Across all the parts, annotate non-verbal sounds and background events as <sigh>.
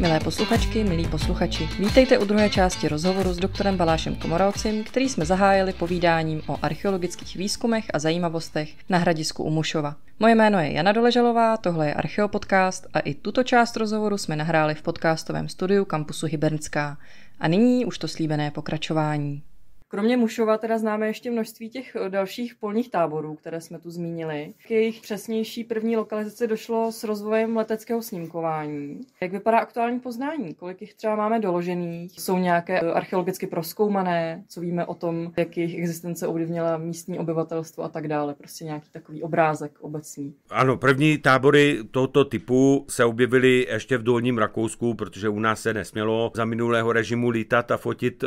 Milé posluchačky, milí posluchači, vítejte u druhé části rozhovoru s doktorem Balášem Komoralcem, který jsme zahájili povídáním o archeologických výzkumech a zajímavostech na hradisku u Mušova. Moje jméno je Jana Doležalová, tohle je Archeopodcast a i tuto část rozhovoru jsme nahráli v podcastovém studiu kampusu Hybernská. A nyní už to slíbené pokračování. Kromě Mušova teda známe ještě množství těch eh, dalších polních táborů, které jsme tu zmínili. K jejich přesnější první lokalizaci došlo s rozvojem leteckého snímkování. Jak vypadá aktuální poznání? Kolik jich třeba máme doložených? Jsou nějaké eh, archeologicky proskoumané? Co víme o tom, jak jejich existence ovlivnila místní obyvatelstvo a tak dále? Prostě nějaký takový obrázek obecný. Ano, první tábory tohoto typu se objevily ještě v Dolním Rakousku, protože u nás se nesmělo za minulého režimu lítat a fotit eh,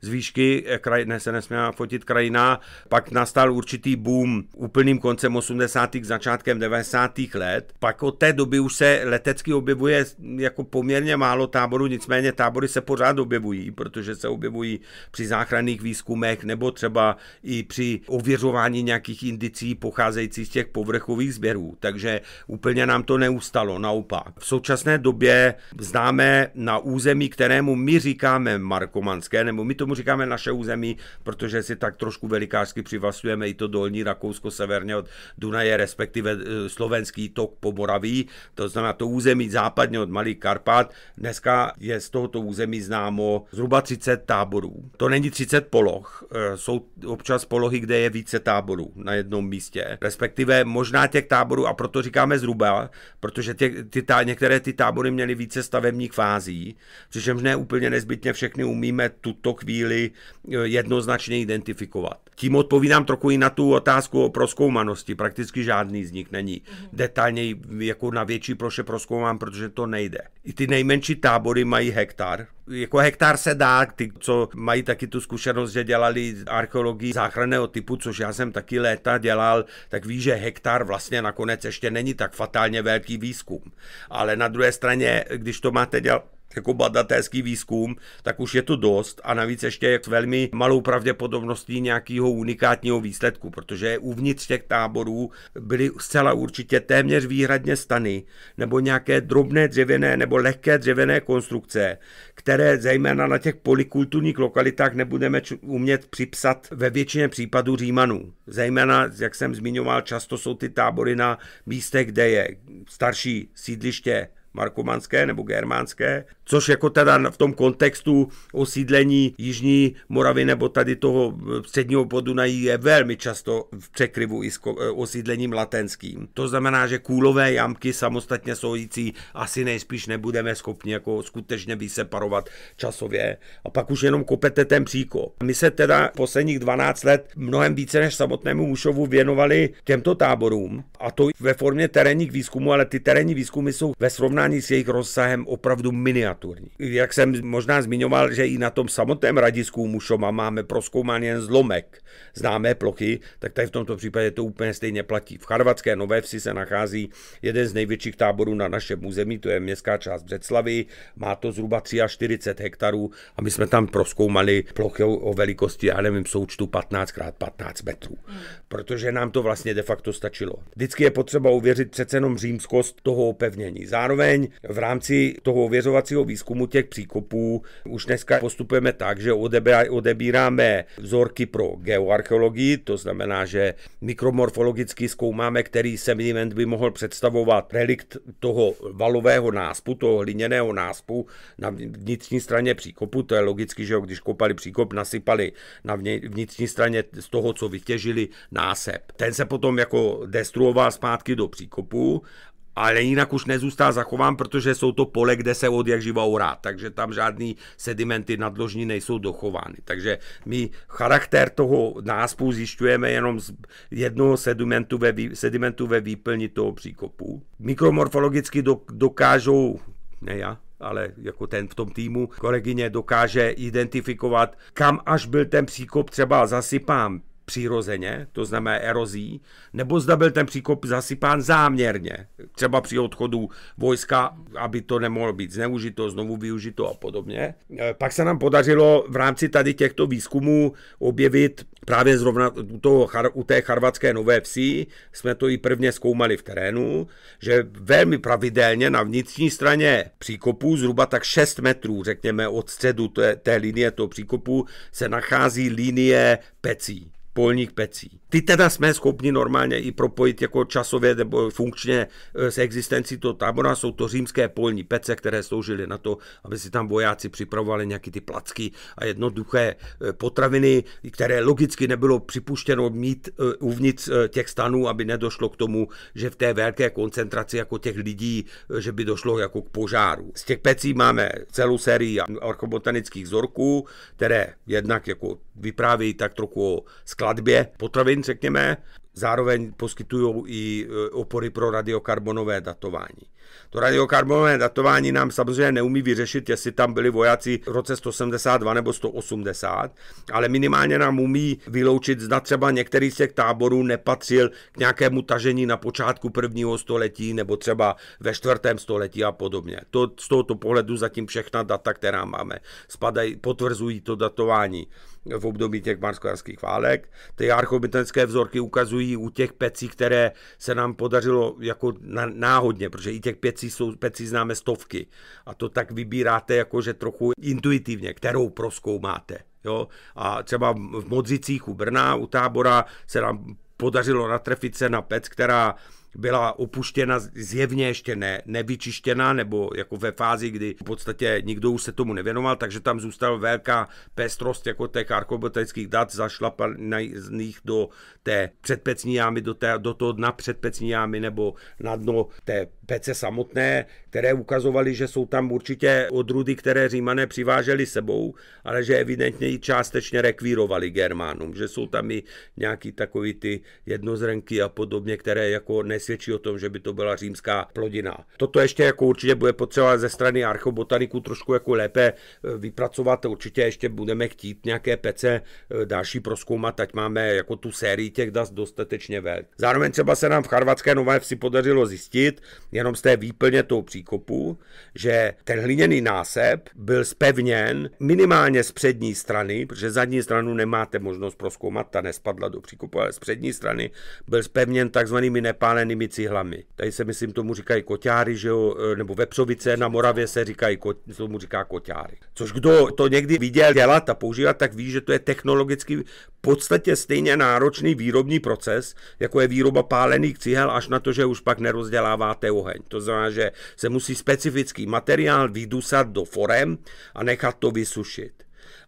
z výšky kraj ne, se nesměla fotit krajina. Pak nastal určitý boom úplným koncem 80. začátkem 90. let. Pak od té doby už se letecky objevuje jako poměrně málo táborů, nicméně tábory se pořád objevují, protože se objevují při záchranných výzkumech nebo třeba i při ověřování nějakých indicí pocházejících z těch povrchových sběrů. Takže úplně nám to neustalo, naopak. V současné době známe na území, kterému my říkáme Markomanské, nebo my tomu říkáme naše území, území, protože si tak trošku velikářsky přivlastňujeme i to dolní Rakousko severně od Dunaje, respektive eh, slovenský tok po Moraví, to znamená to území západně od Malých Karpat. Dneska je z tohoto území známo zhruba 30 táborů. To není 30 poloh, eh, jsou občas polohy, kde je více táborů na jednom místě, respektive možná těch táborů, a proto říkáme zhruba, protože tě, ty tá, některé ty tábory měly více stavebních fází, přičemž ne úplně nezbytně všechny umíme tuto chvíli eh, jednoznačně identifikovat. Tím odpovídám trochu i na tu otázku o proskoumanosti. Prakticky žádný z nich není mhm. detailněji jako na větší ploše proskoumán, protože to nejde. I ty nejmenší tábory mají hektar. Jako hektar se dá, ty, co mají taky tu zkušenost, že dělali archeologii záchranného typu, což já jsem taky léta dělal, tak ví, že hektar vlastně nakonec ještě není tak fatálně velký výzkum. Ale na druhé straně, když to máte dělat jako badatelský výzkum, tak už je to dost a navíc ještě je velmi malou pravděpodobností nějakého unikátního výsledku, protože uvnitř těch táborů byly zcela určitě téměř výhradně stany nebo nějaké drobné dřevěné nebo lehké dřevěné konstrukce, které zejména na těch polikulturních lokalitách nebudeme umět připsat ve většině případů Římanů. Zejména, jak jsem zmiňoval, často jsou ty tábory na místech, kde je starší sídliště markomanské nebo germánské, což jako teda v tom kontextu osídlení Jižní Moravy nebo tady toho e, středního Podunají je velmi často v překryvu i s e, osídlením latenským. To znamená, že kůlové jamky samostatně soující asi nejspíš nebudeme schopni jako skutečně vyseparovat časově. A pak už jenom kopete ten příko. My se teda posledních 12 let mnohem více než samotnému Mušovu věnovali těmto táborům a to ve formě terénních výzkumů, ale ty terénní výzkumy jsou ve srovnání porovnání s jejich rozsahem opravdu miniaturní. Jak jsem možná zmiňoval, že i na tom samotném radisku Mušoma máme proskoumán jen zlomek známé plochy, tak tady v tomto případě to úplně stejně platí. V Charvatské Nové Vsi se nachází jeden z největších táborů na našem území, to je městská část Břeclavy, má to zhruba 43 hektarů a my jsme tam proskoumali plochy o velikosti, já nevím, součtu 15 x 15 metrů, hmm. protože nám to vlastně de facto stačilo. Vždycky je potřeba uvěřit přece jenom římskost toho opevnění. Zároveň v rámci toho ověřovacího výzkumu těch příkopů už dneska postupujeme tak, že odebíráme vzorky pro geo takzvanou archeologii, to znamená, že mikromorfologicky zkoumáme, který sediment by mohl představovat relikt toho valového náspu, toho hliněného náspu na vnitřní straně příkopu. To je logicky, že když kopali příkop, nasypali na vnitřní straně z toho, co vytěžili, násep. Ten se potom jako destruoval zpátky do příkopu ale jinak už nezůstá zachován, protože jsou to pole, kde se od jak živa orá, takže tam žádný sedimenty nadložní nejsou dochovány. Takže my charakter toho náspu zjišťujeme jenom z jednoho sedimentu ve, sedimentu ve výplni toho příkopu. Mikromorfologicky do, dokážou, ne já, ale jako ten v tom týmu kolegyně dokáže identifikovat, kam až byl ten příkop třeba zasypán přirozeně, to znamená erozí, nebo zda byl ten příkop zasypán záměrně, třeba při odchodu vojska, aby to nemohlo být zneužito, znovu využito a podobně. E, pak se nám podařilo v rámci tady těchto výzkumů objevit právě zrovna u, toho, u té charvatské nové vsi, jsme to i prvně zkoumali v terénu, že velmi pravidelně na vnitřní straně příkopu, zhruba tak 6 metrů, řekněme, od středu té, té linie toho příkopu, se nachází linie pecí polník pecí ty teda jsme schopni normálně i propojit jako časově nebo funkčně e, s existencí toho tábora. Jsou to římské polní pece, které sloužily na to, aby si tam vojáci připravovali nějaký ty placky a jednoduché e, potraviny, které logicky nebylo připuštěno mít e, uvnitř těch stanů, aby nedošlo k tomu, že v té velké koncentraci jako těch lidí, že by došlo jako k požáru. Z těch pecí máme celou sérii archobotanických vzorků, které jednak jako vyprávějí tak trochu o skladbě potravin řekněme. Zároveň poskytují i e, opory pro radiokarbonové datování. To radiokarbonové datování nám samozřejmě neumí vyřešit, jestli tam byli vojáci v roce 172 nebo 180, ale minimálně nám umí vyloučit, zda třeba některý z těch táborů nepatřil k nějakému tažení na počátku prvního století nebo třeba ve čtvrtém století a podobně. To z tohoto pohledu zatím všechna data, která máme, spadají, potvrzují to datování v období těch marskojanských válek. Ty archobitenské vzorky ukazují u těch pecí, které se nám podařilo jako náhodně, protože i těch pecí, jsou, pecí známe stovky. A to tak vybíráte jakože trochu intuitivně, kterou proskoumáte. Jo? A třeba v Modzicích u Brna, u tábora se nám podařilo natrefit se na pec, která byla opuštěna, zjevně ještě ne, nevyčištěna, nebo jako ve fázi, kdy v podstatě nikdo už se tomu nevěnoval, takže tam zůstal velká pestrost jako těch arkobotanických dat zašlapaných do té předpecní jámy, do, té, do toho dna předpecní jámy nebo na dno té pece samotné, které ukazovaly, že jsou tam určitě odrudy, které římané přiváželi sebou, ale že evidentně ji částečně rekvírovali Germánům, že jsou tam i nějaký takový ty jednozrenky a podobně, které jako nesvědčí o tom, že by to byla římská plodina. Toto ještě jako určitě bude potřeba ze strany archobotaniků trošku jako lépe e, vypracovat, určitě ještě budeme chtít nějaké pece e, další proskoumat, ať máme jako tu sérii těch das dostatečně velk. Zároveň třeba se nám v Charvatské nové vsi podařilo zjistit, jenom z té výplně toho příkopu, že ten hliněný násep byl spevněn minimálně z přední strany, protože zadní stranu nemáte možnost proskoumat, ta nespadla do příkopu, ale z přední strany byl spevněn takzvanými nepálenými cihlami. Tady se myslím tomu říkají koťáry, že jo, e, nebo vepřovice, na Moravě se říkají, tomu říká koťáry. Což kdo to někdy viděl dělat a používat, tak ví, že to je technologicky podstatě stejně náročný výrobní proces, jako je výroba pálených cihel, až na to, že už pak nerozděláváte oheň. To znamená, že se musí specifický materiál vydusat do forem a nechat to vysušit.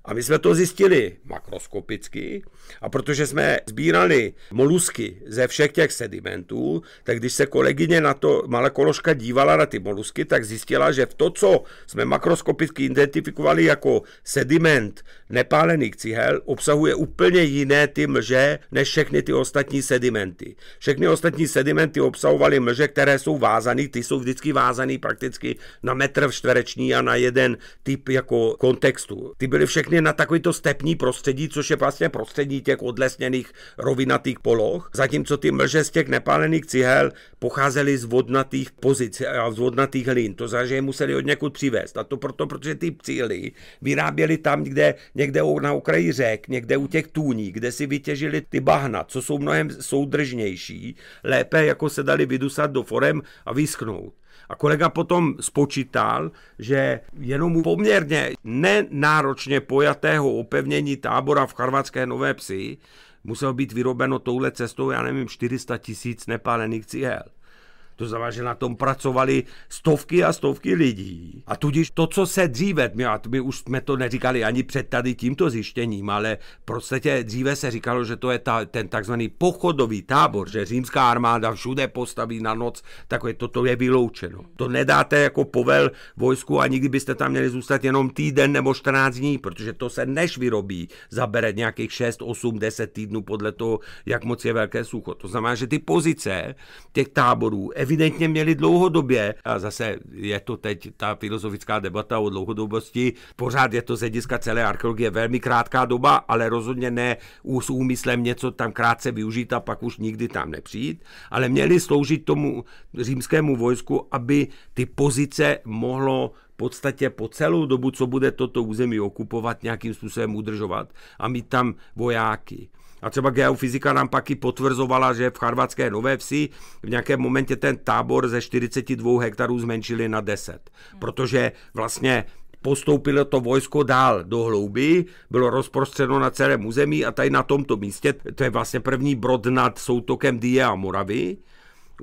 A my jsme to zjistili makroskopicky a protože jsme sbírali molusky ze všech těch sedimentů, tak když se kolegyně na to, malá koložka dívala na ty molusky, tak zjistila, že v to, co jsme makroskopicky identifikovali jako sediment nepálených cihel, obsahuje úplně jiné ty mlže než všechny ty ostatní sedimenty. Všechny ostatní sedimenty obsahovaly mlže, které jsou vázané, ty jsou vždycky vázané prakticky na metr čtvereční a na jeden typ jako kontextu. Ty byly všechny vlastně na takovýto stepní prostředí, což je vlastně prostředí těch odlesněných rovinatých poloh, zatímco ty mlže z těch nepálených cihel pocházely z vodnatých pozic a z vodnatých hlín. To znamená, že je museli od někud přivést. A to proto, protože ty cíly vyráběli tam, kde někde na okraji řek, někde u těch tůní, kde si vytěžili ty bahna, co jsou mnohem soudržnější, lépe jako se dali vydusat do forem a vyschnout. A kolega potom spočítal, že jenom poměrně nenáročně pojatého opevnění tábora v chorvatské Nové Psi muselo být vyrobeno touhle cestou, já nevím, 400 tisíc nepálených cihel. To znamená, že na tom pracovali stovky a stovky lidí. A tudíž to, co se dříve, my, a my už jsme to neříkali ani před tady tímto zjištěním, ale prostě dříve se říkalo, že to je ta, ten takzvaný pochodový tábor, že římská armáda všude postaví na noc, je, toto je vyloučeno. To nedáte jako povel vojsku a nikdy byste tam měli zůstat jenom týden nebo 14 dní, protože to se než vyrobí, zabere nějakých 6, 8, 10 týdnů podle toho, jak moc je velké sucho. To znamená, že ty pozice těch táborů evidentně měli dlouhodobě, a zase je to teď ta filozofická debata o dlouhodobosti, pořád je to z hlediska celé archeologie velmi krátká doba, ale rozhodně ne s úmyslem něco tam krátce využít a pak už nikdy tam nepřijít, ale měli sloužit tomu římskému vojsku, aby ty pozice mohlo podstatě po celou dobu, co bude toto území okupovat, nějakým způsobem udržovat a mít tam vojáky. A třeba geofyzika nám pak i potvrzovala, že v Charvatské Nové Vsi v nějakém momentě ten tábor ze 42 hektarů zmenšili na 10, hmm. protože vlastně postoupilo to vojsko dál do hlouby, bylo rozprostřeno na celém území a tady na tomto místě, to je vlastně první brod nad soutokem Die a Moravy,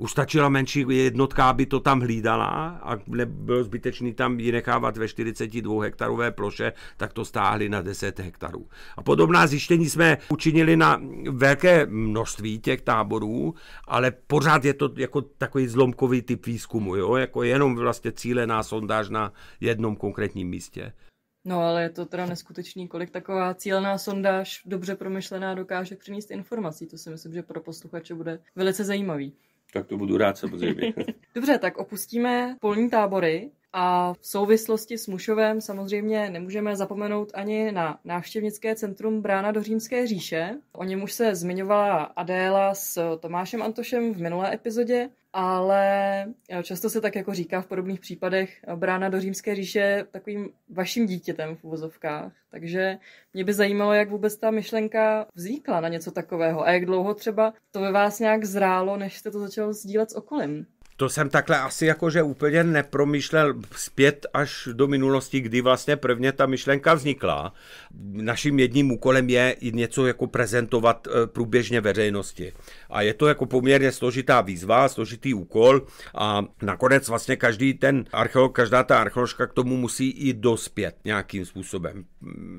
už stačila menší jednotka, aby to tam hlídala a nebylo zbytečný tam ji nechávat ve 42 hektarové ploše, tak to stáhli na 10 hektarů. A podobná zjištění jsme učinili na velké množství těch táborů, ale pořád je to jako takový zlomkový typ výzkumu, jo? jako jenom vlastně cílená sondáž na jednom konkrétním místě. No ale je to teda neskutečný, kolik taková cílená sondáž, dobře promyšlená, dokáže přinést informací. To si myslím, že pro posluchače bude velice zajímavý. Tak to budu rád samozřejmě. <laughs> Dobře, tak opustíme polní tábory a v souvislosti s Mušovem samozřejmě nemůžeme zapomenout ani na návštěvnické centrum Brána do Římské říše. O něm už se zmiňovala Adéla s Tomášem Antošem v minulé epizodě, ale často se tak jako říká v podobných případech Brána do Římské říše takovým vaším dítětem v uvozovkách. Takže mě by zajímalo, jak vůbec ta myšlenka vznikla na něco takového a jak dlouho třeba to ve vás nějak zrálo, než jste to začal sdílet s okolím to jsem takhle asi jakože úplně nepromýšlel zpět až do minulosti, kdy vlastně prvně ta myšlenka vznikla. Naším jedním úkolem je i něco jako prezentovat eh, průběžně veřejnosti. A je to jako poměrně složitá výzva, složitý úkol a nakonec vlastně každý ten archeolog, každá ta archeoložka k tomu musí i dospět nějakým způsobem.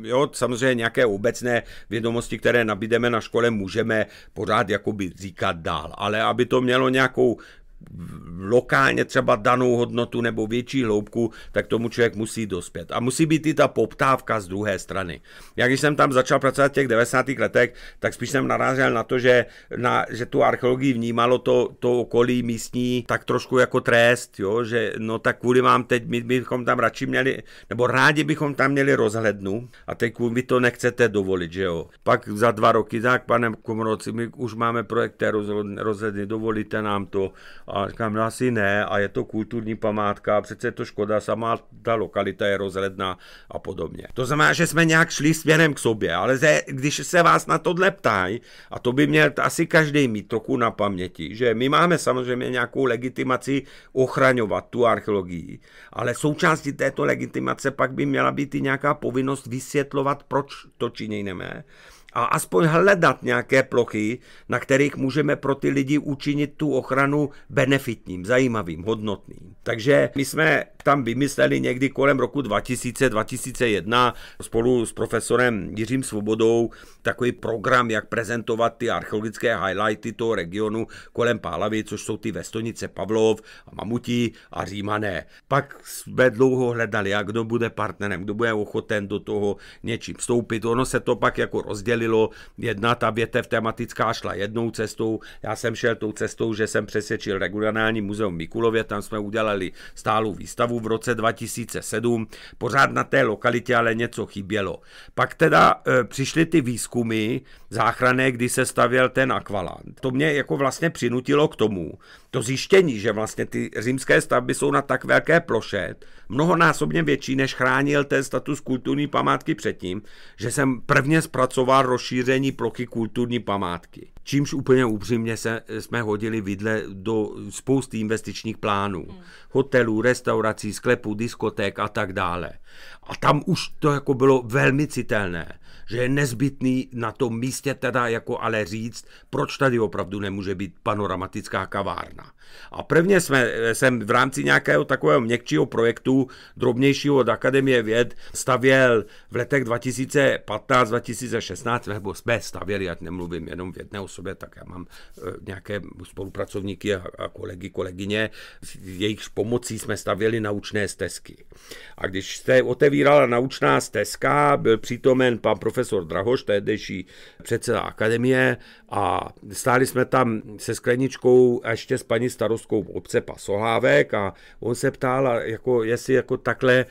Jo, samozřejmě nějaké obecné vědomosti, které nabídeme na škole, můžeme pořád jakoby říkat dál, ale aby to mělo nějakou lokálně třeba danou hodnotu nebo větší hloubku, tak tomu člověk musí dospět. A musí být i ta poptávka z druhé strany. Já když jsem tam začal pracovat v těch 90. letech, tak spíš jsem narážel na to, že, na, že tu archeologii vnímalo to, to okolí místní tak trošku jako trest, jo? že no tak kvůli vám teď, my bychom tam radši měli, nebo rádi bychom tam měli rozhlednu a teď vy to nechcete dovolit, že jo. Pak za dva roky, tak pane Komroci, my už máme projekt té rozhledny, dovolíte nám to a říkám, no asi ne, a je to kulturní památka, a přece je to škoda, sama ta lokalita je rozhledná a podobně. To znamená, že jsme nějak šli směrem k sobě, ale ze, když se vás na tohle ptají, a to by měl asi každý mít trochu na paměti, že my máme samozřejmě nějakou legitimaci ochraňovat tu archeologii, ale součástí této legitimace pak by měla být i nějaká povinnost vysvětlovat, proč to činíme a aspoň hledat nějaké plochy, na kterých můžeme pro ty lidi učinit tu ochranu benefitním, zajímavým, hodnotným. Takže my jsme tam vymysleli někdy kolem roku 2000-2001 spolu s profesorem Jiřím Svobodou takový program, jak prezentovat ty archeologické highlighty toho regionu kolem Pálavy, což jsou ty Vestonice Pavlov, Mamutí a Římané. Pak jsme dlouho hledali, jak kdo bude partnerem, kdo bude ochoten do toho něčím vstoupit. Ono se to pak jako rozdělilo, jedna ta větev tematická šla jednou cestou, já jsem šel tou cestou, že jsem přesvědčil regionální muzeum Mikulově, tam jsme udělali udělali stálou výstavu v roce 2007. Pořád na té lokalitě ale něco chybělo. Pak teda e, přišly ty výzkumy záchrané, kdy se stavěl ten akvalant. To mě jako vlastně přinutilo k tomu, to zjištění, že vlastně ty římské stavby jsou na tak velké ploše, mnohonásobně větší, než chránil ten status kulturní památky předtím, že jsem prvně zpracoval rozšíření plochy kulturní památky. Čímž úplně upřímně se, eh, jsme hodili vidle do spousty investičních plánů. Hmm. Hotelů, restaurací, sklepů, diskoték a tak dále. A tam už to jako bylo velmi citelné, že je nezbytný na tom místě teda jako ale říct, proč tady opravdu nemůže být panoramatická kavárna. A prvně jsme, jsem v rámci nějakého takového měkčího projektu, drobnějšího od Akademie věd, stavěl v letech 2015-2016, nebo jsme stavěli, já nemluvím jenom v jedné osobě, tak já mám eh, nějaké spolupracovníky a, a kolegy, kolegyně, jejichž pomocí jsme stavěli naučné stezky. A když jste otevřeli probírala naučná stezka, byl přítomen pan profesor Drahoš, tehdejší předseda akademie a stáli jsme tam se skleničkou a ještě s paní starostkou obce Pasohávek a on se ptal, jako, jestli jako takhle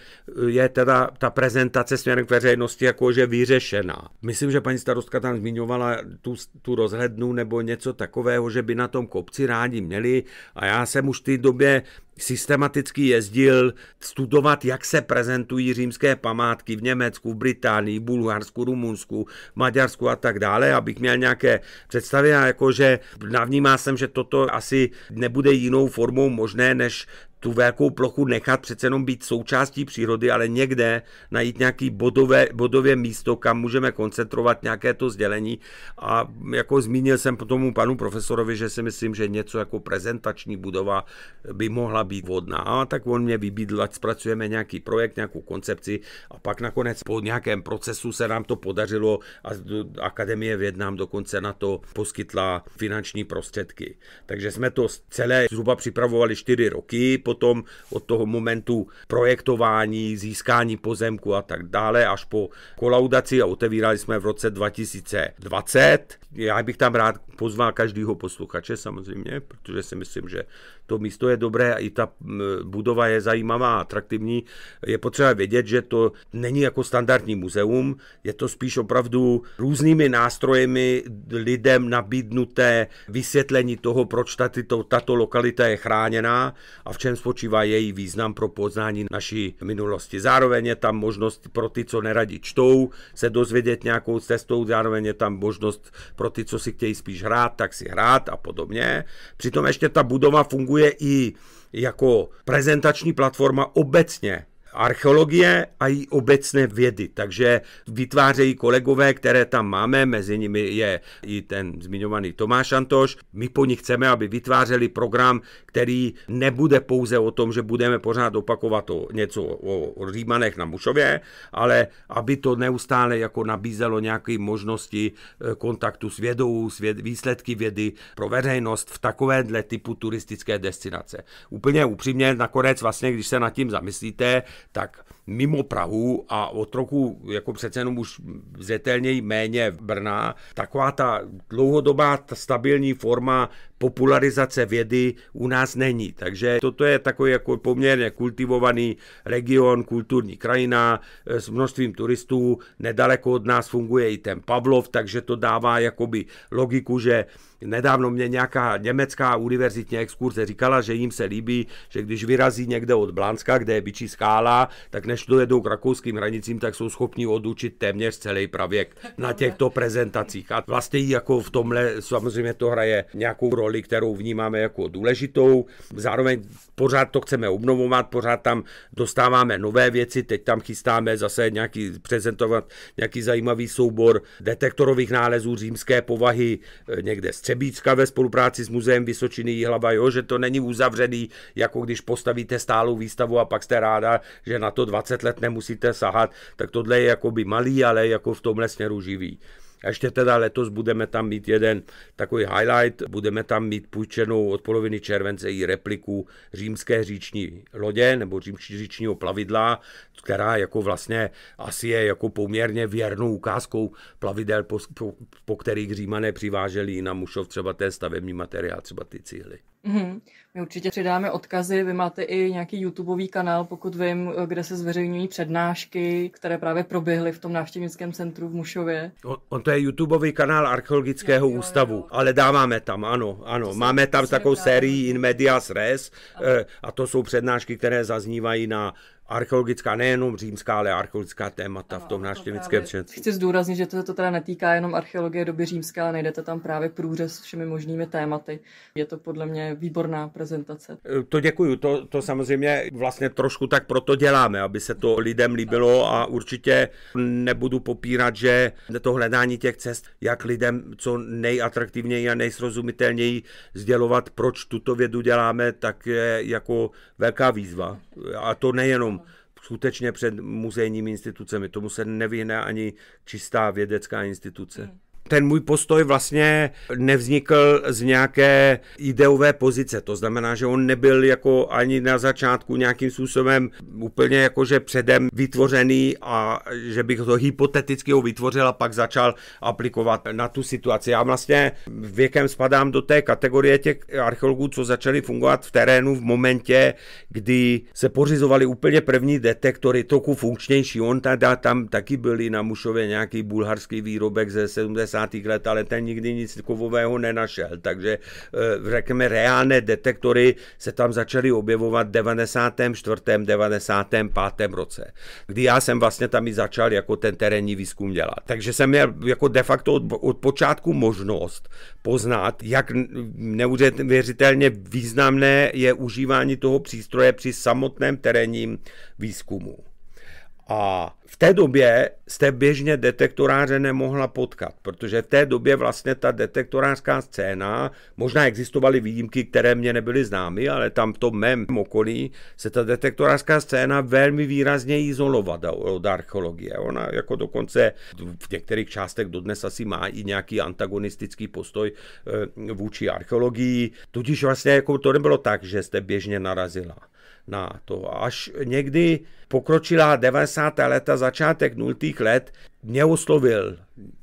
je teda ta prezentace směrem k veřejnosti jakože vyřešená. Myslím, že paní starostka tam zmiňovala tu, tu rozhlednu nebo něco takového, že by na tom kopci rádi měli a já jsem už v té době systematicky jezdil studovat, jak se prezentují římské památky v Německu, v Británii, Bulharsku, Rumunsku, Maďarsku a tak dále, abych měl nějaké představy a jakože navnímá jsem, že toto asi nebude jinou formou možné, než tu velkou plochu nechat přece jenom být součástí přírody, ale někde najít nějaký bodové, bodové místo, kam můžeme koncentrovat nějaké to sdělení. A jako zmínil jsem tomu panu profesorovi, že si myslím, že něco jako prezentační budova by mohla být vhodná. A tak on mě vybídl, ať zpracujeme nějaký projekt, nějakou koncepci a pak nakonec po nějakém procesu se nám to podařilo a Akademie věd nám dokonce na to poskytla finanční prostředky. Takže jsme to celé zhruba připravovali čtyři roky, potom od toho momentu projektování, získání pozemku a tak dále, až po kolaudaci a otevírali jsme v roce 2020. Já bych tam rád pozval každého posluchače samozřejmě, protože si myslím, že to místo je dobré a i ta budova je zajímavá a atraktivní. Je potřeba vědět, že to není jako standardní muzeum, je to spíš opravdu různými nástrojemi lidem nabídnuté vysvětlení toho, proč tato, tato lokalita je chráněná a v čem spočívá její význam pro poznání naší minulosti. Zároveň je tam možnost pro ty, co neradi čtou, se dozvědět nějakou cestou, zároveň je tam možnost pro ty, co si chtějí spíš hrát, tak si hrát a podobně. Přitom ještě ta budova funguje funguje i jako prezentační platforma obecně archeologie a i obecné vědy. Takže vytvářejí kolegové, které tam máme, mezi nimi je i ten zmiňovaný Tomáš Antoš. My po nich chceme, aby vytvářeli program, který nebude pouze o tom, že budeme pořád opakovat o něco o, Římanech na Mušově, ale aby to neustále jako nabízelo nějaké možnosti eh, kontaktu s vědou, s věd, výsledky vědy pro veřejnost v takovéhle typu turistické destinace. Úplně upřímně, nakonec vlastně, když se nad tím zamyslíte, tak mimo Prahu a otroku jako přece jenom už zetelněji méně Brna, taková ta dlouhodobá ta stabilní forma popularizace vědy u nás není. Takže toto je takový jako poměrně kultivovaný region, kulturní krajina eh, s množstvím turistů. Nedaleko od nás funguje i ten Pavlov, takže to dává jakoby logiku, že Nedávno mě nějaká německá univerzitní exkurze říkala, že jim se líbí, že když vyrazí někde od Blanska, kde je byčí skála, tak než než dojedou k rakouským hranicím, tak jsou schopni odučit téměř celý pravěk na těchto prezentacích. A vlastně jako v tomhle samozřejmě to hraje nějakou roli, kterou vnímáme jako důležitou. Zároveň pořád to chceme obnovovat, pořád tam dostáváme nové věci, teď tam chystáme zase nějaký, prezentovat nějaký zajímavý soubor detektorových nálezů římské povahy e, někde z Třebícka ve spolupráci s Muzeem Vysočiny Jihlava, jo, že to není uzavřený, jako když postavíte stálou výstavu a pak jste ráda, že na to 20 20 let nemusíte sahat, tak tohle je jakoby malý, ale jako v tomhle směru živý. A ještě teda letos budeme tam mít jeden takový highlight, budeme tam mít půjčenou od poloviny července i repliku římské říční lodě nebo Římské říčního plavidla, která jako vlastně asi je jako poměrně věrnou ukázkou plavidel, po, po, po kterých římané přiváželi na mušov třeba ten stavební materiál, třeba ty cihly. Mm-hmm. My určitě přidáme odkazy, vy máte i nějaký YouTubeový kanál, pokud vím, kde se zveřejňují přednášky, které právě proběhly v tom návštěvnickém centru v Mušově. On, on to je YouTubeový kanál archeologického jo, jo, ústavu, jo. ale dáváme tam, ano, ano. To Máme tam takovou právě. sérii In Medias Res eh, a to jsou přednášky, které zaznívají na archeologická, nejenom římská, ale archeologická témata ano, v tom návštěvnickém to Chci zdůraznit, že to, to teda netýká jenom archeologie doby římské, ale najdete tam právě průřez s všemi možnými tématy. Je to podle mě výborná prezentace. E, to děkuju, to, to samozřejmě vlastně trošku tak proto děláme, aby se to lidem líbilo a určitě nebudu popírat, že to hledání těch cest, jak lidem co nejatraktivněji a nejsrozumitelněji sdělovat, proč tuto vědu děláme, tak je jako velká výzva. A to nejenom skutečně před muzejními institucemi. Tomu se nevyhne ani čistá vědecká instituce. Hmm ten můj postoj vlastně nevznikl z nějaké ideové pozice. To znamená, že on nebyl jako ani na začátku nějakým způsobem úplně jakože předem vytvořený a že bych to hypoteticky ho vytvořil a pak začal aplikovat na tu situaci. Já vlastně věkem spadám do té kategorie těch archeologů, co začali fungovat v terénu v momentě, kdy se pořizovali úplně první detektory, toku funkčnější. On tam, tam taky byli na Mušově nějaký bulharský výrobek ze 70 90. let, ale ten nikdy nic kovového nenašel. Takže eh, řekněme, reálné detektory se tam začaly objevovat v 94. 95. roce, kdy já jsem vlastně tam i začal jako ten terénní výzkum dělat. Takže jsem měl jako de facto od, od počátku možnost poznat, jak neuvěřitelně významné je užívání toho přístroje při samotném terénním výzkumu. A v té době jste běžně detektoráře nemohla potkat, protože v té době vlastně ta detektorářská scéna, možná existovaly výjimky, které mě nebyly známy, ale tam v tom mém okolí se ta detektorářská scéna velmi výrazně izolovala od archeologie. Ona jako dokonce v některých částech dodnes asi má i nějaký antagonistický postoj eh, vůči archeologii, tudíž vlastně jako to nebylo tak, že jste běžně narazila na to. Až někdy pokročila 90. leta, začátek 0. let, mě oslovil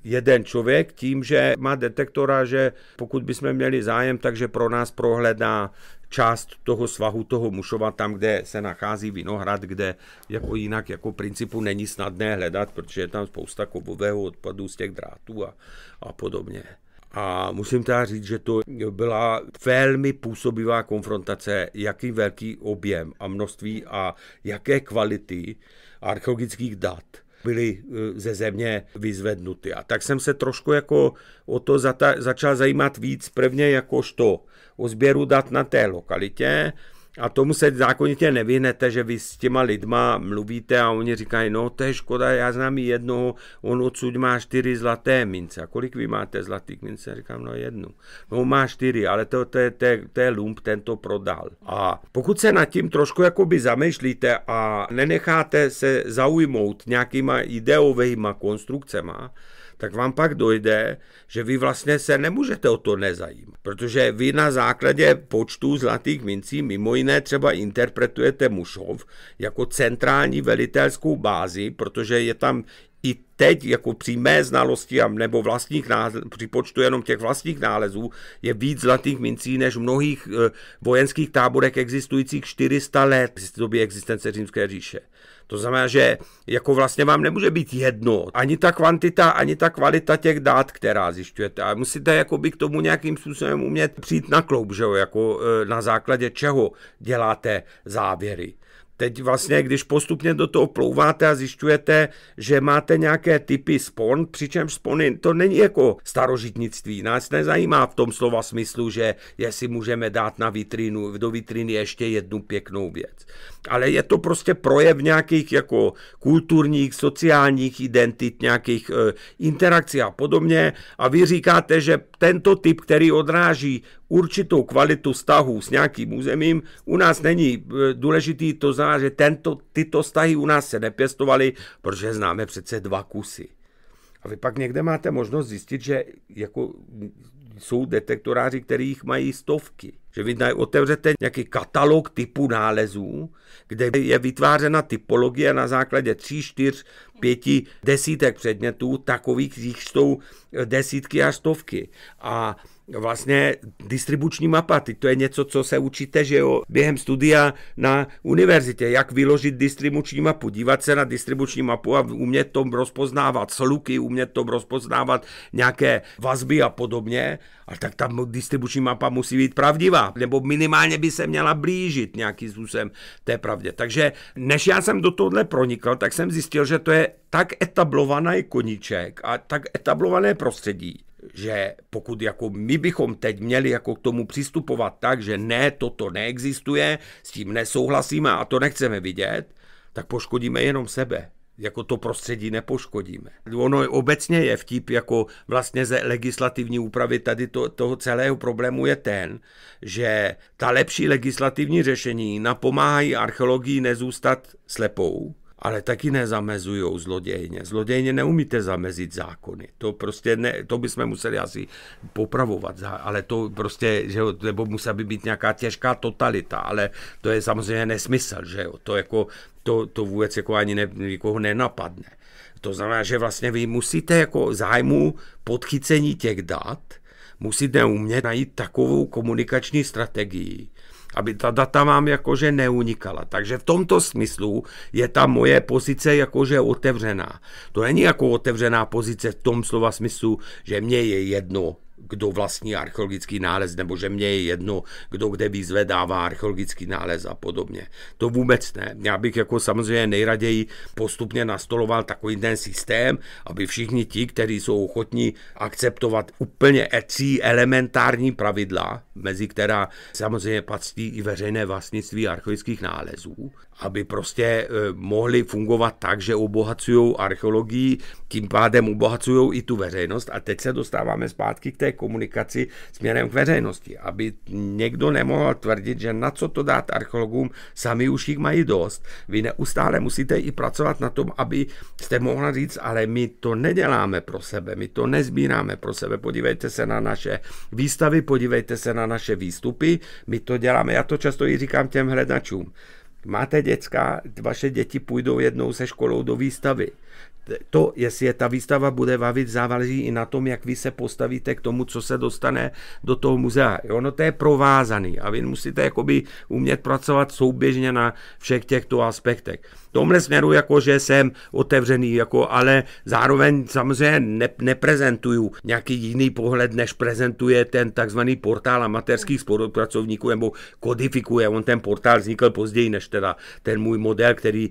jeden člověk tím, že má detektora, že pokud bychom měli zájem, takže pro nás prohledá část toho svahu, toho mušova, tam, kde se nachází vinohrad, kde jako jinak jako principu není snadné hledat, protože je tam spousta kovového odpadu z těch drátů a, a podobně. A musím teda říct, že to byla velmi působivá konfrontace, jaký velký objem a množství a jaké kvality archeologických dat byly e, ze země vyzvednuty. A tak jsem se trošku jako o to zata- začal zajímat víc, prvně jakožto o sběru dat na té lokalitě a tomu se zákonitě nevyhnete, že vy s těma lidma mluvíte a oni říkají, no to je škoda, já znám jednoho, on odsud má čtyři zlaté mince. A kolik vy máte zlatých mince? Já říkám, no jednu. No má čtyři, ale to, to, to, to, to je lump, ten to prodal. A pokud se nad tím trošku jakoby zamýšlíte a nenecháte se zaujmout nějakýma ideovýma konstrukcema, tak vám pak dojde, že vy vlastně se nemůžete o to nezajímat, protože vy na základě počtu zlatých mincí mimo jiné třeba interpretujete Mušov jako centrální velitelskou bázi, protože je tam i teď jako při mé znalosti a nebo vlastních nálezů, při počtu jenom těch vlastních nálezů je víc zlatých mincí než v mnohých e, vojenských táborech existujících 400 let v době existence Římské říše. To znamená, že jako vlastně vám nemůže být jedno, ani ta kvantita, ani ta kvalita těch dát, která zjišťujete. A musíte jako by k tomu nějakým způsobem umět přijít na kloub, že jo? jako e, na základě čeho děláte závěry. Teď vlastně, když postupně do toho plouváte a zjišťujete, že máte nějaké typy spon, přičemž spony, to není jako starožitnictví. Nás nezajímá v tom slova smyslu, že jestli můžeme dát na vitrínu, do vitriny ještě jednu pěknou věc. Ale je to prostě projev nějakých jako kulturních, sociálních identit, nějakých e, interakcí a podobně. A vy říkáte, že tento typ, který odráží určitou kvalitu vztahů s nějakým územím. U nás není eh, důležitý, to znamená, že tento, tyto vztahy u nás se nepěstovaly, protože známe přece dva kusy. A vy pak někde máte možnost zjistit, že jako jsou detektoráři, kterých mají stovky. Že vy otevřete nějaký katalog typů nálezů, kde je vytvářena typologie na základě tří, čtyř, pěti, desítek předmětů, takových, jich jsou eh, desítky a stovky. A vlastně distribuční mapa, ty to je něco, co se učíte, že jo, během studia na univerzitě, jak vyložit distribuční mapu, dívat se na distribuční mapu a umět tom rozpoznávat sluky, umět tom rozpoznávat nějaké vazby a podobně, ale tak ta distribuční mapa musí být pravdivá, měla, nebo minimálně by se měla blížit nějakým způsobem té pravdě. Takže než já jsem do tohle pronikl, tak jsem zjistil, že to je tak etablovaný koníček a tak etablované prostředí, že pokud jako my bychom teď měli jako k tomu přistupovat tak, že ne, toto neexistuje, s tím nesouhlasíme a to nechceme vidět, tak poškodíme jenom sebe jako to prostředí nepoškodíme. Ono obecně je vtip, jako vlastně ze legislativní úpravy tady to, toho celého problému je ten, že ta lepší legislativní řešení napomáhají archeologii nezůstat slepou, ale taky nezamezují zlodějně. Zlodějně neumíte zamezit zákony. To prostě ne, to bychom museli asi popravovat, ale to prostě, že jo, nebo musela by být nějaká těžká totalita, ale to je samozřejmě nesmysl, že jo, to jako, to, to vůbec jako ani ne, nikoho nenapadne. To znamená, že vlastně vy musíte jako zájmu podchycení těch dat, musíte umět najít takovou komunikační strategii, aby ta data vám jakože neunikala. Takže v tomto smyslu je ta moje pozice jakože otevřená. To není jako otevřená pozice v tom slova smyslu, že mě je jedno, kdo vlastní archeologický nález, nebo že mě je jedno, kdo kde vyzvedává archeologický nález a podobně. To vůbec ne. Já bych jako samozřejmě nejraději postupně nastoloval takový ten systém, aby všichni ti, kteří jsou ochotní akceptovat úplně ecí elementární pravidla, mezi která samozřejmě patří i veřejné vlastnictví archeologických nálezů, aby prostě eh, mohli fungovat tak, že obohacují archeologii, tím pádem obohacují i tu veřejnost. A teď se dostáváme zpátky k té komunikaci směrem k veřejnosti, aby někdo nemohl tvrdit, že na co to dát archeologům, sami už jich mají dost. Vy neustále musíte i pracovat na tom, aby jste mohla říct, ale my to neděláme pro sebe, my to nezbíráme pro sebe, podívejte se na naše výstavy, podívejte se na naše výstupy, my to děláme, já to často i říkám těm hledačům máte děcka, vaše děti půjdou jednou se školou do výstavy to, jestli je ta výstava bude bavit, záleží i na tom, jak vy se postavíte k tomu, co se dostane do toho muzea. ono to je provázaný a vy musíte jakoby umět pracovat souběžně na všech těchto aspektech. V tomhle směru jako, že jsem otevřený, jako, ale zároveň samozřejmě ne, neprezentuju nějaký jiný pohled, než prezentuje ten takzvaný portál amatérských spolupracovníků, nebo kodifikuje. On ten portál vznikl později, než teda ten můj model, který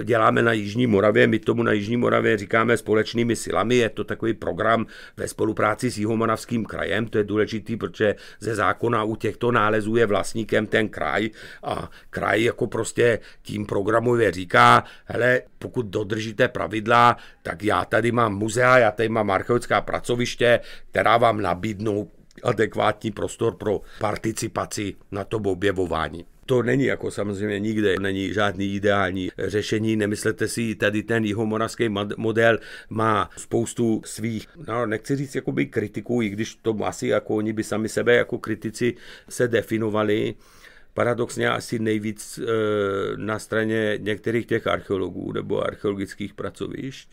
eh, děláme na Jižní Moravě, my tomu na Jižní Moravě Moravě říkáme společnými silami. Je to takový program ve spolupráci s Jihomoravským krajem. To je důležitý, protože ze zákona u těchto nálezů je vlastníkem ten kraj a kraj jako prostě tím programově říká, hele, pokud dodržíte pravidla, tak já tady mám muzea, já tady mám archeologická pracoviště, která vám nabídnou adekvátní prostor pro participaci na tom objevování. To není jako samozřejmě nikde, není žádný ideální řešení. Nemyslete si, tady ten jihomoravský model má spoustu svých, no, nechci říct jakoby kritiků, i když to asi jako oni by sami sebe jako kritici se definovali, paradoxně asi nejvíc eh, na straně některých těch archeologů nebo archeologických pracovišť.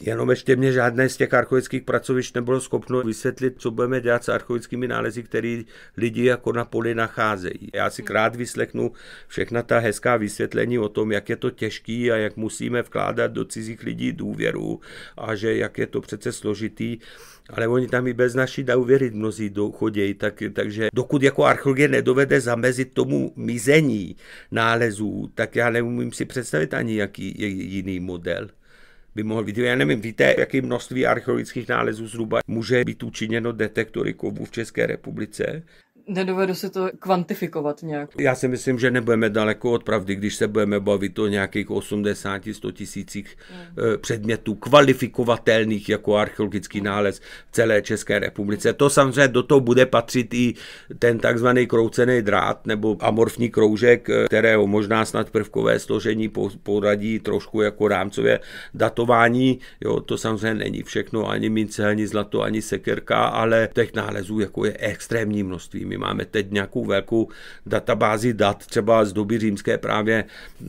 Jenom ještě mě žádné z těch archeologických pracovišť nebylo schopno vysvětlit, co budeme dělat s archeologickými nálezy, které lidi jako na poli nacházejí. Já si krát vyslechnu všechna ta hezká vysvětlení o tom, jak je to těžký a jak musíme vkládat do cizích lidí důvěru a že jak je to přece složitý. Ale oni tam i bez naší důvěry mnozí chodějí, tak, takže dokud jako archeologie nedovede zamezit tomu mizení nálezů, tak já neumím si představit ani jaký jiný model by mohl vidět. Já nevím, víte, jaké množství archeologických nálezů zhruba může být učiněno detektory kovů v České republice? nedovedu si to kvantifikovat nějak. Já si myslím, že nebudeme daleko od pravdy, když se budeme bavit o nějakých 80-100 tisících mm. Eh, předmětů kvalifikovatelných jako archeologický mm. nález v celé České republice. To samozřejmě do toho bude patřit i ten takzvaný kroucený drát nebo amorfní kroužek, eh, kterého možná snad prvkové složení poradí trošku jako rámcově datování. Jo, to samozřejmě není všechno, ani mince, ani zlato, ani sekerka, ale těch nálezů jako je extrémní množství. My my máme teď nějakou velkou databázi dat, třeba z doby římské právě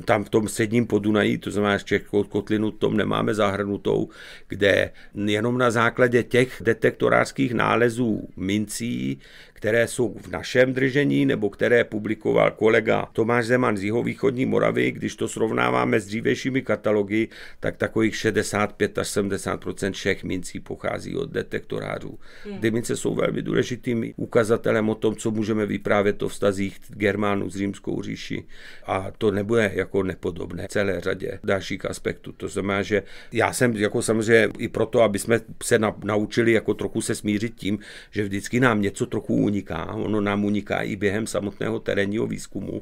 tam v tom středním Podunají, to znamená z Čechou kotlinu, tom nemáme zahrnutou, kde jenom na základě těch detektorářských nálezů mincí, které jsou v našem držení nebo které publikoval kolega Tomáš Zeman z jeho východní Moravy, když to srovnáváme s dřívejšími katalogy, tak takových 65 až 70 všech mincí pochází od detektorářů. Hmm. Ty mince jsou velmi důležitým ukazatelem o tom, co můžeme vyprávět o vztazích Germánů s římskou říši. A to nebude jako nepodobné celé řadě dalších aspektů. To znamená, že já jsem jako samozřejmě i proto, aby jsme se naučili jako trochu se smířit tím, že vždycky nám něco trochu uniká, ono nám uniká i během samotného terénního výzkumu,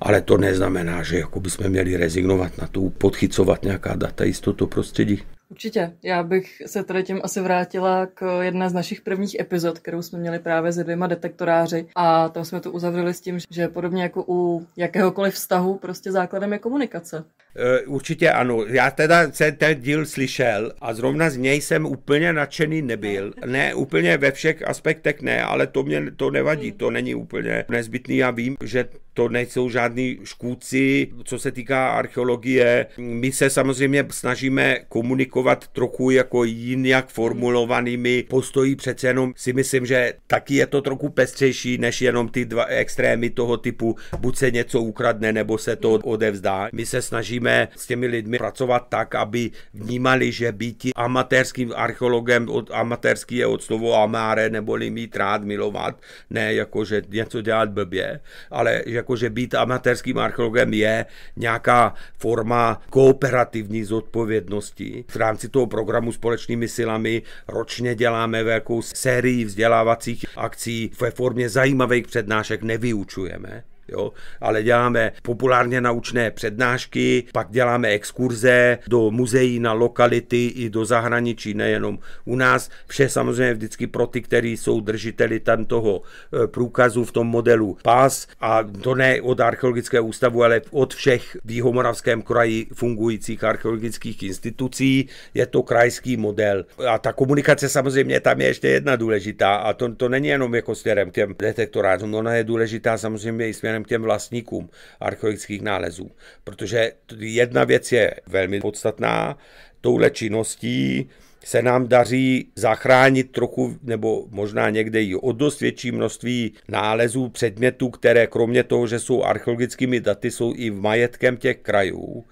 ale to neznamená, že jako bychom měli rezignovat na to, podchycovat nějaká data, jistotu prostředí. Určitě. Já bych se tady tím asi vrátila k jedné z našich prvních epizod, kterou jsme měli právě se dvěma detektoráři. A tam jsme to uzavřeli s tím, že podobně jako u jakéhokoliv vztahu, prostě základem je komunikace. E, určitě ano. Já teda ten ten díl slyšel a zrovna z něj jsem úplně nadšený nebyl. Ne, úplně ve všech aspektech ne, ale to mě to nevadí, to není úplně nezbytný. Já vím, že to nejsou žádní škůdci, co se týká archeologie. My se samozřejmě snažíme komunikovat komunikovat trochu jako jinak formulovanými postoji. Přece jenom si myslím, že taky je to trochu pestřejší, než jenom ty dva extrémy toho typu, buď se něco ukradne, nebo se to odevzdá. My se snažíme s těmi lidmi pracovat tak, aby vnímali, že být amatérským archeologem, od, amatérský je od slovo amáre, neboli mít rád, milovat, ne jakože něco dělat blbě, ale jakože být amatérským archeologem je nějaká forma kooperativní zodpovědnosti, která rámci toho programu společnými silami ročně děláme velkou sérii vzdělávacích akcí ve formě zajímavých přednášek, nevyučujeme. Jo? Ale děláme populárně naučné přednášky, pak děláme exkurze do muzeí na lokality i do zahraničí, nejenom u nás. Vše samozřejmě vždycky pro ty, kteří jsou držiteli tam toho e, průkazu v tom modelu PAS a to ne od archeologického ústavu, ale od všech v Jihomoravském kraji fungujících archeologických institucí. Je to krajský model. A ta komunikace samozřejmě tam je ještě jedna důležitá a to, to není jenom jako směrem k těm detektorátům, ona je důležitá samozřejmě i směrem směrem k těm vlastníkům archeologických nálezů. Protože jedna věc je velmi podstatná, touhle činností se nám daří zachránit trochu, nebo možná někde i o dost větší množství nálezů, předmětů, které kromě toho, že jsou archeologickými daty, jsou i v majetkem těch krajů.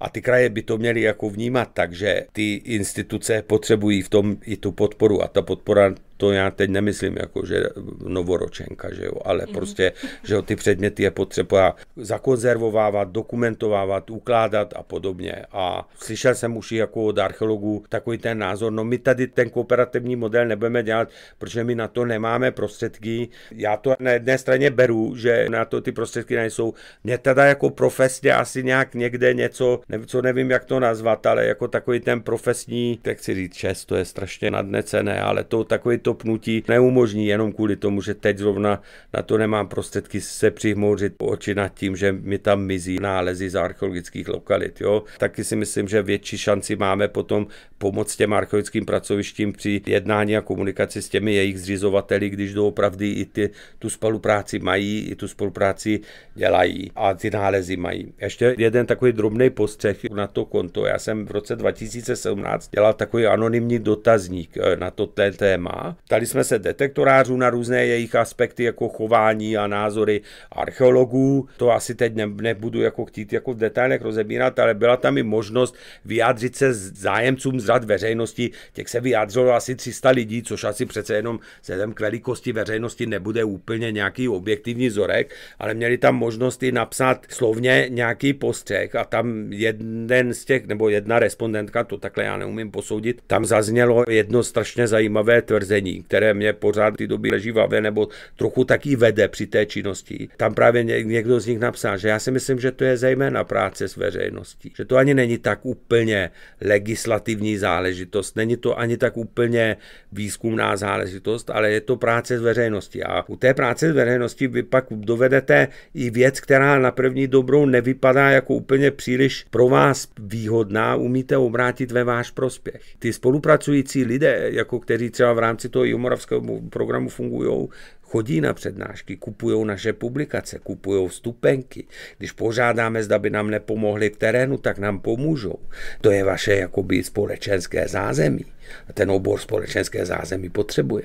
A ty kraje by to měly jako vnímat, takže ty instituce potřebují v tom i tu podporu a ta podpora to já teď nemyslím jako, že novoročenka, že jo, ale mm prostě, že jo, ty předměty je potřeba zakonzervovávat, dokumentovávat, ukládat a podobně. A slyšel jsem už jako od archeologů takový ten názor, no my tady ten kooperativní model nebudeme dělat, protože my na to nemáme prostředky. Já to na jedné straně beru, že na to ty prostředky nejsou. Mě teda jako profesně asi nějak někde něco, co nevím, jak to nazvat, ale jako takový ten profesní, tak si říct, čest, to je strašně nadnecené, ale to takový to pnutí neumožní jenom kvůli tomu, že teď zrovna na to nemám prostředky se přihmouřit oči nad tím, že mi tam mizí nálezy z archeologických lokalit. Jo? Taky si myslím, že větší šanci máme potom pomoct těm archeologickým pracovištím při jednání a komunikaci s těmi jejich zřizovateli, když doopravdy i ty, tu spolupráci mají, i tu spolupráci dělají a ty nálezy mají. Ještě jeden takový drobný postřeh na to konto. Já jsem v roce 2017 dělal takový anonymní dotazník eh, na to té téma Ptali jsme se detektorářů na různé jejich aspekty, jako chování a názory archeologů. To asi teď ne, nebudu jako chtít jako v detailech rozebírat, ale byla tam i možnost vyjádřit se zájemcům z rad veřejnosti. Těch se vyjádřilo asi 300 lidí, což asi přece jenom vzhledem k velikosti veřejnosti nebude úplně nějaký objektivní zorek, ale měli tam možnost i napsat slovně nějaký postřeh a tam jeden z těch, nebo jedna respondentka, to takhle já neumím posoudit, tam zaznělo jedno strašně zajímavé tvrzení, nadšení, které mě pořád ty doby leží hlavě, nebo trochu taky vede při té činnosti. Tam právě někdo z nich napsal, že já si myslím, že to je zejména práce s veřejností, že to ani není tak úplně legislativní záležitost, není to ani tak úplně výzkumná záležitost, ale je to práce s veřejností. A u té práce s veřejností vy pak dovedete i věc, která na první dobrou nevypadá jako úplně příliš pro vás výhodná, umíte obrátit ve váš prospěch. Ty spolupracující lidé, jako kteří třeba v rámci toho toho Jomoravského programu fungují, chodí na přednášky, kupují naše publikace, kupují stupenky. Když požádáme, zda by nám nepomohli v terénu, tak nám pomůžou. To je vaše jakoby společenské zázemí. A ten obor společenské zázemí potřebuje.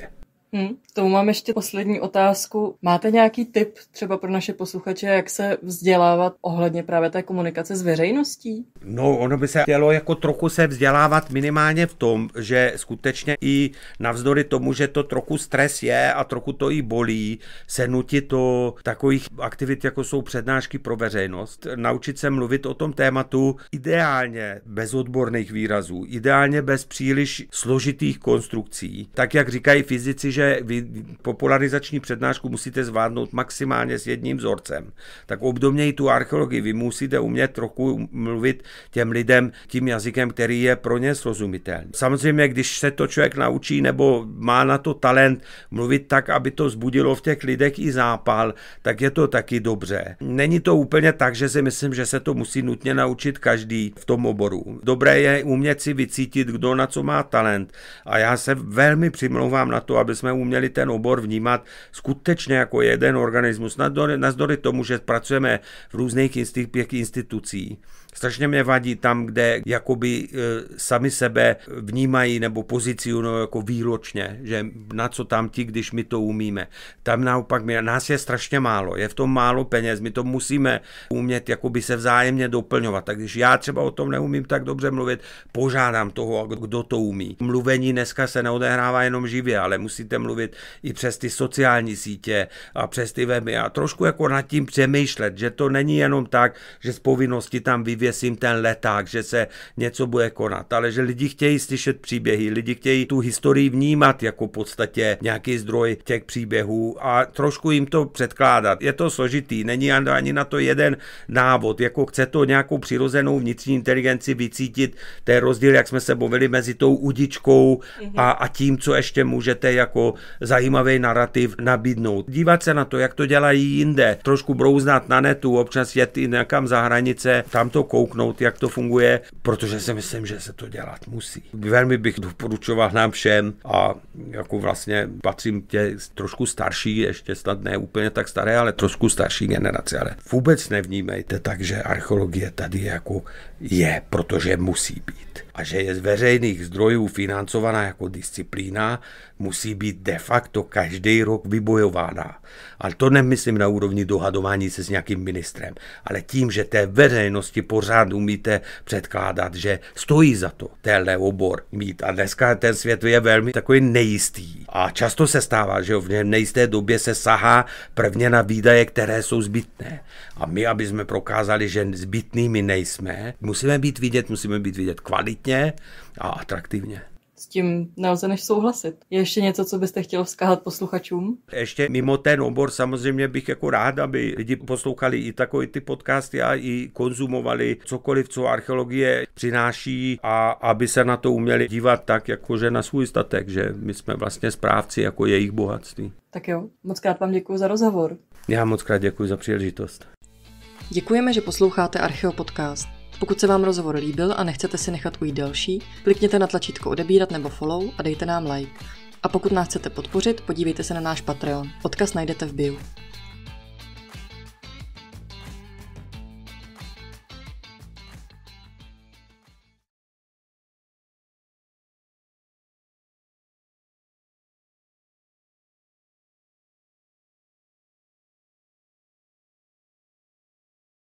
Hmm, tomu mám ještě poslední otázku. Máte nějaký tip třeba pro naše posluchače, jak se vzdělávat ohledně právě té komunikace s veřejností? No, ono by se chtělo jako trochu se vzdělávat minimálně v tom, že skutečně i navzdory tomu, že to trochu stres je a trochu to i bolí, se nutit to takových aktivit, jako jsou přednášky pro veřejnost, naučit se mluvit o tom tématu ideálně bez odborných výrazů, ideálně bez příliš složitých konstrukcí. Tak, jak říkají fyzici, že že vy popularizační přednášku musíte zvládnout maximálně s jedním vzorcem, tak obdobně i tu archeologii. Vy musíte umět trochu mluvit těm lidem tím jazykem, který je pro ně srozumitelný. Samozřejmě, když se to člověk naučí nebo má na to talent mluvit tak, aby to zbudilo v těch lidech i zápal, tak je to taky dobře. Není to úplně tak, že si myslím, že se to musí nutně naučit každý v tom oboru. Dobré je umět si vycítit, kdo na co má talent. A já se velmi přimlouvám na to, aby jsme uměli ten obor vnímat skutečně jako jeden organismus, nazdory tomu, že pracujeme v různých institucích, Strašně mě vadí tam, kde jakoby e, sami sebe vnímají nebo pozici no jako výločně, že na co tam ti, když my to umíme. Tam naopak mě nás je strašně málo, je v tom málo peněz, my to musíme umět jakoby se vzájemně doplňovat. Tak když já třeba o tom neumím tak dobře mluvit, požádám toho, kdo to umí. Mluvení dneska se neodehrává jenom živě, ale musíte mluvit i přes ty sociální sítě a přes ty weby a trošku jako nad tím přemýšlet, že to není jenom tak, že z povinnosti tam vyvíjí vyvěsím ten leták, že se něco bude konat, ale že lidi chtějí slyšet příběhy, lidi chtějí tu historii vnímat jako v podstatě nějaký zdroj těch příběhů a trošku jim to předkládat. Je to složitý, není ani na to jeden návod, jako chce to nějakou přirozenou vnitřní inteligenci vycítit, ten rozdíl, jak jsme se bavili mezi tou udičkou mhm. a, a tím, co ještě můžete jako zajímavý narrativ nabídnout. Dívat se na to, jak to dělají jinde, trošku brouznat na netu, občas jet i někam za hranice, tam to kouknout, jak to funguje, protože si myslím, že se to dělat musí. Velmi bych doporučoval nám všem a jako vlastně patřím tě trošku starší, ještě snad ne úplně tak staré, ale trošku starší generace, ale vůbec nevnímejte tak, že archeologie tady jako je, protože musí být a že je z veřejných zdrojů financovaná jako disciplína, musí být de facto každý rok vybojována. Ale to nemyslím na úrovni dohadování se s nějakým ministrem, ale tím, že té veřejnosti pořád umíte předkládat, že stojí za to tenhle obor mít. A dneska ten svět je velmi takový nejistý a často se stává, že v nejisté době se sahá prvně na výdaje, které jsou zbytné. A my, aby jsme prokázali, že zbytnými nejsme, musíme být vidět, musíme být vidět kvalitně a atraktivně s tím nelze než souhlasit. Je ještě něco, co byste chtěl vzkázat posluchačům? Ještě mimo ten obor samozřejmě bych jako rád, aby lidi poslouchali i takové ty podcasty a i konzumovali cokoliv, co archeologie přináší a aby se na to uměli dívat tak, jakože na svůj statek, že my jsme vlastně správci jako jejich bohatství. Tak jo, moc krát vám děkuji za rozhovor. Já moc krát děkuji za příležitost. Děkujeme, že posloucháte Archeo Podcast. Pokud se vám rozhovor líbil a nechcete si nechat ujít další, klikněte na tlačítko odebírat nebo follow a dejte nám like. A pokud nás chcete podpořit, podívejte se na náš Patreon. Odkaz najdete v bio.